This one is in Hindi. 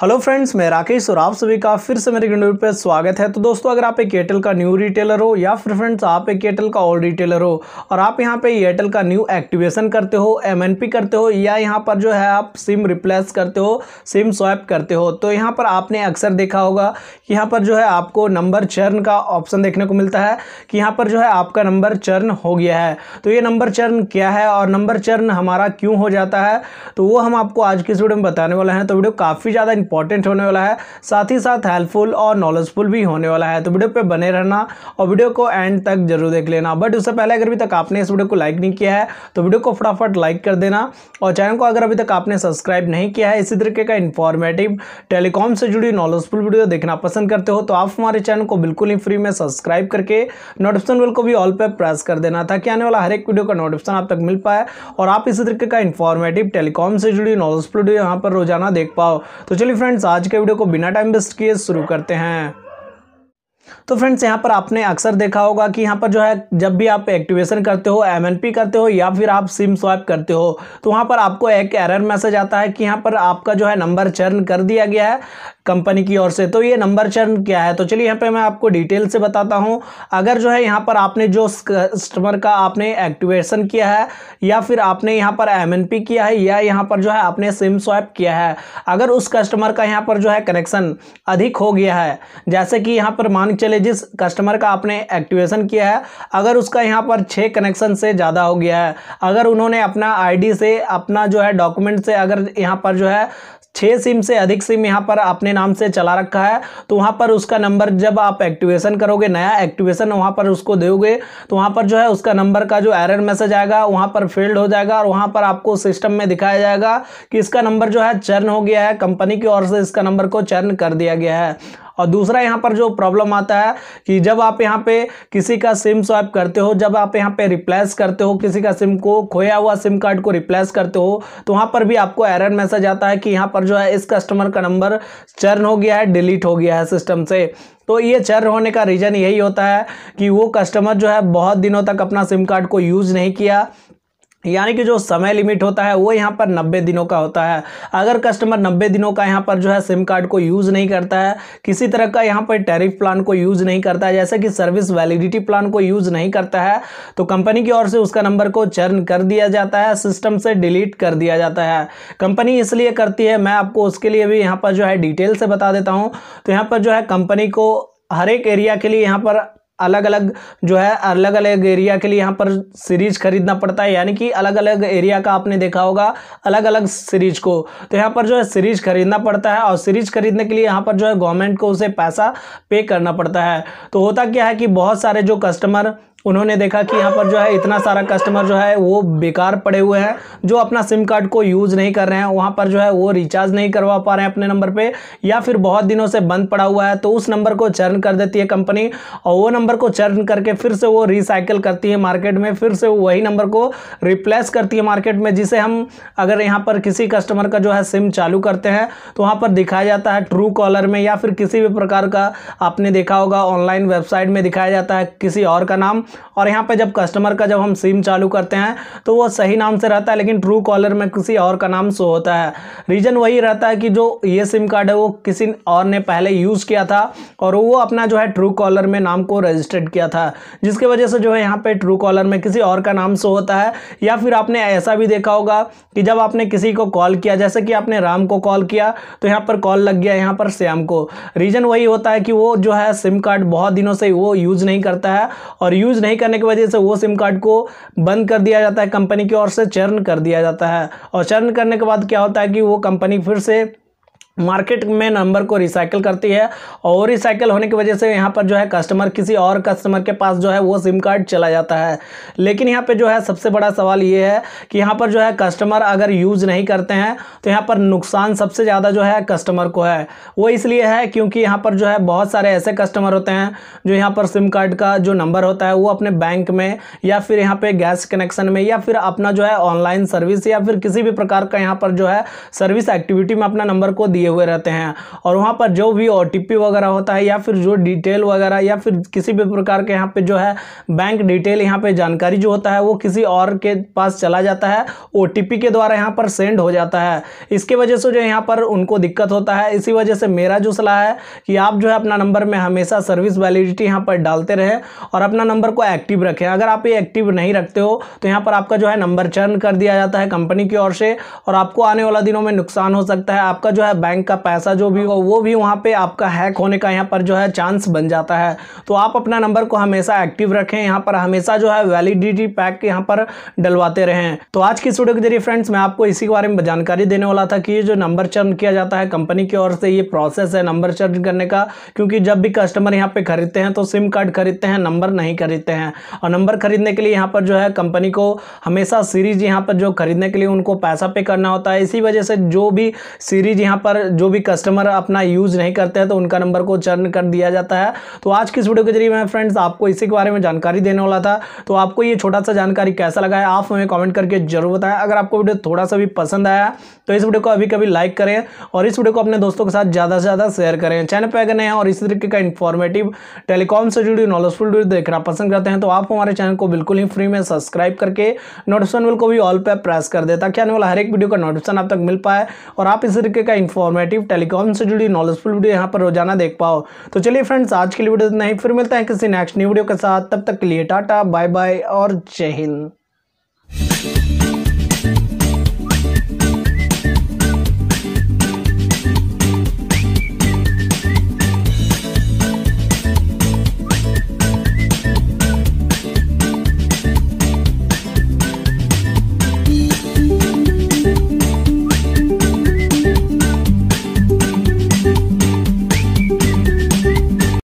हेलो फ्रेंड्स मैं राकेश और आप सभी का फिर से मेरे यूट्यूब पर स्वागत है तो दोस्तों अगर आप एक एयरटेल का न्यू रिटेलर हो या फिर फ्रेंड्स आप एक एयरटेल का ओल्ड रिटेलर हो और आप यहाँ पे एयरटेल का न्यू एक्टिवेशन करते हो एमएनपी करते हो या यहाँ पर जो है आप सिम रिप्लेस करते हो सिम स्वैप करते हो तो यहाँ पर आपने अक्सर देखा होगा कि यहाँ पर जो है आपको नंबर चर्न का ऑप्शन देखने को मिलता है कि यहाँ पर जो है आपका नंबर चर्न हो गया है तो ये नंबर चर्न क्या है और नंबर चर्न हमारा क्यों हो जाता है तो वो हम आपको आज की इस वीडियो में बताने वाले हैं तो वीडियो काफ़ी ज़्यादा इंपॉर्टेंट होने वाला है साथ ही साथ हेल्पफुल और नॉलेजफुल भी होने वाला है तो वीडियो पे बने रहना और वीडियो को एंड तक जरूर देख लेना बट उससे पहले अगर अभी तक आपने इस वीडियो को लाइक नहीं किया है तो वीडियो को फटाफट लाइक कर देना और चैनल को अगर अभी तक आपने सब्सक्राइब नहीं किया है इसी तरीके का इन्फॉर्मेटिव टेलीकॉम से जुड़ी नॉलेजफुल वीडियो देखना पसंद करते हो तो आप हमारे चैनल को बिल्कुल ही फ्री में सब्सक्राइब करके नोटिफिकेशन बिल को भी ऑल पर प्रेस कर देना ताकि आने वाला हर एक वीडियो का नोटिफिकेशन आप तक मिल पाए और आप इसी तरीके का इन्फॉर्मेटिव टेलीकॉम से जुड़ी नॉलेजफुल वीडियो यहाँ पर रोजाना देख पाओ तो चलिए फ्रेंड्स आज के वीडियो को बिना टाइम वेस्ट किए शुरू करते हैं तो फ्रेंड्स यहाँ पर आपने अक्सर देखा होगा कि यहाँ पर जो है जब भी आप एक्टिवेशन करते हो एमएनपी करते हो या फिर आप सिम स्वाइप करते हो तो वहाँ पर आपको एक एरर मैसेज आता है कि यहाँ पर आपका जो है नंबर चर्न कर दिया गया है कंपनी की ओर से तो ये नंबर चर्न क्या है तो चलिए यहाँ पे मैं आपको डिटेल से बताता हूँ अगर जो है यहाँ पर आपने जो कस्टमर का आपने एक्टिवेशन किया है या फिर आपने यहाँ पर एम किया है या यहाँ पर जो है आपने सिम स्वैप किया है अगर उस कस्टमर का यहाँ पर जो है कनेक्शन अधिक हो गया है जैसे कि यहाँ पर मान चले जिस कस्टमर का आपने एक्टिवेशन किया है अगर उसका यहाँ पर छः कनेक्शन से ज़्यादा हो गया है अगर उन्होंने अपना आई से अपना जो है डॉक्यूमेंट से अगर यहाँ पर जो है छः सिम से अधिक सिम यहाँ पर आपने नाम से चला रखा है तो वहाँ पर उसका नंबर जब आप एक्टिवेशन करोगे नया एक्टिवेशन वहाँ पर उसको दोगे तो वहाँ पर जो है उसका नंबर का जो एरर मैसेज आएगा वहाँ पर फेल्ड हो जाएगा और वहाँ पर आपको सिस्टम में दिखाया जाएगा कि इसका नंबर जो है चर्न हो गया है कंपनी की ओर से इसका नंबर को चर्न कर दिया गया है और दूसरा यहाँ पर जो प्रॉब्लम आता है कि जब आप यहाँ पे किसी का सिम स्वाइप करते हो जब आप यहाँ पे रिप्लेस करते हो किसी का सिम को खोया हुआ सिम कार्ड को रिप्लेस करते हो तो वहाँ पर भी आपको एरर मैसेज आता है कि यहाँ पर जो है इस कस्टमर का नंबर चर्न हो गया है डिलीट हो गया है सिस्टम से तो ये चर होने का रीज़न यही होता है कि वो कस्टमर जो है बहुत दिनों तक अपना सिम कार्ड को यूज़ नहीं किया यानी कि जो समय लिमिट होता है वो यहाँ पर 90 दिनों का होता है अगर कस्टमर 90 दिनों का यहाँ पर जो है सिम कार्ड को यूज़ नहीं करता है किसी तरह का यहाँ पर टैरिफ प्लान को यूज़ नहीं करता है जैसे कि सर्विस वैलिडिटी प्लान को यूज़ नहीं करता है तो कंपनी की ओर से उसका नंबर को चर्न कर दिया जाता है सिस्टम से डिलीट कर दिया जाता है कंपनी इसलिए करती है मैं आपको उसके लिए भी यहाँ पर जो है डिटेल से बता देता हूँ तो यहाँ पर जो है कंपनी को हर एक एरिया के लिए यहाँ पर अलग अलग जो है अलग अलग एरिया के लिए यहाँ पर सीरीज खरीदना पड़ता है यानी कि अलग अलग एरिया का आपने देखा होगा अलग अलग सीरीज को तो यहाँ पर जो है सीरीज खरीदना पड़ता है और सीरीज खरीदने के लिए यहाँ पर जो है गवर्नमेंट को उसे पैसा पे करना पड़ता है तो होता क्या है कि बहुत सारे जो कस्टमर उन्होंने देखा कि यहाँ पर जो है इतना सारा कस्टमर जो है वो बेकार पड़े हुए हैं जो अपना सिम कार्ड को यूज़ नहीं कर रहे हैं वहाँ पर जो है वो रिचार्ज नहीं करवा पा रहे हैं अपने नंबर पर या फिर बहुत दिनों से बंद पड़ा हुआ है तो उस नंबर को चर्न कर देती है कंपनी और वो नंबर को चर्न करके फिर से वो रिसाइकिल करती है मार्केट में फिर से वही नंबर को रिप्लेस करती है मार्केट में जिसे हम अगर यहाँ पर किसी कस्टमर का जो है सिम चालू करते हैं तो वहाँ पर दिखाया जाता है ट्रू कॉलर में या फिर किसी भी प्रकार का आपने देखा होगा ऑनलाइन वेबसाइट में दिखाया जाता है किसी और का नाम और यहाँ पे जब कस्टमर का जब हम सिम चालू करते हैं तो वो सही नाम से रहता है लेकिन ट्रू कॉलर में किसी और का नाम शो होता है रीज़न वही रहता है कि जो ये सिम कार्ड है वो किसी और ने पहले यूज़ किया था और वो अपना जो है ट्रू कॉलर में नाम को रजिस्टर्ड किया था जिसकी वजह से जो है यहाँ पर ट्रू कॉलर में किसी और का नाम शो होता है या फिर आपने ऐसा भी देखा होगा कि जब आपने किसी को कॉल किया जैसे कि आपने राम को कॉल किया तो यहाँ पर कॉल लग गया यहाँ पर श्याम को रीज़न वही होता है कि वो जो है सिम कार्ड बहुत दिनों से वो यूज़ नहीं करता है और यूज़ यूज़ नहीं करने की वजह से वो सिम कार्ड को बंद कर दिया जाता है कंपनी की ओर से चर्न कर दिया जाता है और चर्न करने के बाद क्या होता है कि वो कंपनी फिर से मार्केट में नंबर को रिसाइकल करती है और रिसाइकल होने की वजह से यहाँ पर जो है कस्टमर किसी और कस्टमर के पास जो है वो सिम कार्ड चला जाता है लेकिन यहाँ पे जो है सबसे बड़ा सवाल ये है कि यहाँ पर जो है कस्टमर अगर यूज़ नहीं करते हैं तो यहाँ पर नुकसान सबसे ज़्यादा जो है कस्टमर को है वो इसलिए है क्योंकि यहाँ पर जो है बहुत सारे ऐसे कस्टमर होते हैं जो यहाँ पर सिम कार्ड का जो नंबर होता है वो अपने बैंक में या फिर यहाँ पर गैस कनेक्शन में या फिर अपना जो है ऑनलाइन सर्विस या फिर किसी भी प्रकार का यहाँ पर जो है सर्विस एक्टिविटी में अपना नंबर को दिया लिए हुए रहते हैं और वहाँ पर जो भी ओ वगैरह होता है या फिर जो डिटेल वगैरह या फिर किसी भी प्रकार के यहाँ पे जो है बैंक डिटेल यहाँ पे जानकारी जो होता है वो किसी और के पास चला जाता है ओ के द्वारा यहाँ पर सेंड हो जाता है इसके वजह से जो यहाँ पर उनको दिक्कत होता है इसी वजह से मेरा जो सलाह है कि आप जो है अपना नंबर में हमेशा सर्विस वैलिडिटी यहाँ पर डालते रहें और अपना नंबर को एक्टिव रखें अगर आप ये एक्टिव नहीं रखते हो तो यहाँ पर आपका जो है नंबर चर्न कर दिया जाता है कंपनी की ओर से और आपको आने वाला दिनों में नुकसान हो सकता है आपका जो है बैंक बैंक का पैसा जो भी हो वो भी वहाँ पे आपका हैक होने का यहाँ पर जो है चांस बन जाता है तो आप अपना नंबर को हमेशा एक्टिव रखें यहाँ पर हमेशा जो है वैलिडिटी पैक यहाँ पर डलवाते रहें तो आज की स्टूडियो के जरिए फ्रेंड्स मैं आपको इसी के बारे में जानकारी देने वाला था कि ये जो नंबर चर्न किया जाता है कंपनी की ओर से ये प्रोसेस है नंबर चर्न करने का क्योंकि जब भी कस्टमर यहाँ पर खरीदते हैं तो सिम कार्ड खरीदते हैं नंबर नहीं खरीदते हैं और नंबर खरीदने के लिए यहाँ पर जो है कंपनी को हमेशा सीरीज यहाँ पर जो खरीदने के लिए उनको पैसा पे करना होता है इसी वजह से जो भी सीरीज यहाँ पर जो भी कस्टमर अपना यूज़ नहीं करते हैं तो उनका नंबर को चर्न कर दिया जाता है तो आज की इस वीडियो के जरिए मैं फ्रेंड्स आपको इसी के बारे में जानकारी देने वाला था तो आपको ये छोटा सा जानकारी कैसा लगा है आप हमें कॉमेंट करके जरूर बताएं अगर आपको वीडियो थोड़ा सा भी पसंद आया तो इस वीडियो को अभी कभी लाइक करें और इस वीडियो को अपने दोस्तों के साथ ज़्यादा से ज़्यादा शेयर करें चैनल पर अगर नए हैं और इसी तरीके का इन्फॉर्मेटिव टेलीकॉम से जुड़ी नॉलेजफुल वीडियो देखना पसंद करते हैं तो आप हमारे चैनल को बिल्कुल ही फ्री में सब्सक्राइब करके नोटिफिकेशन बिल को भी ऑल पर प्रेस कर दें ताकि आने वाला हर एक वीडियो का नोटिफिकेशन आप तक मिल पाए और आप इस तरीके का इन्फॉर्मेट इन्फॉर्मेटिव टेलीकॉम से जुड़ी नॉलेजफुल वीडियो यहाँ पर रोजाना देख पाओ तो चलिए फ्रेंड्स आज के लिए वीडियो इतना ही फिर मिलता है किसी नेक्स्ट न्यू वीडियो के साथ तब तक के लिए टाटा बाय बाय और जय हिंद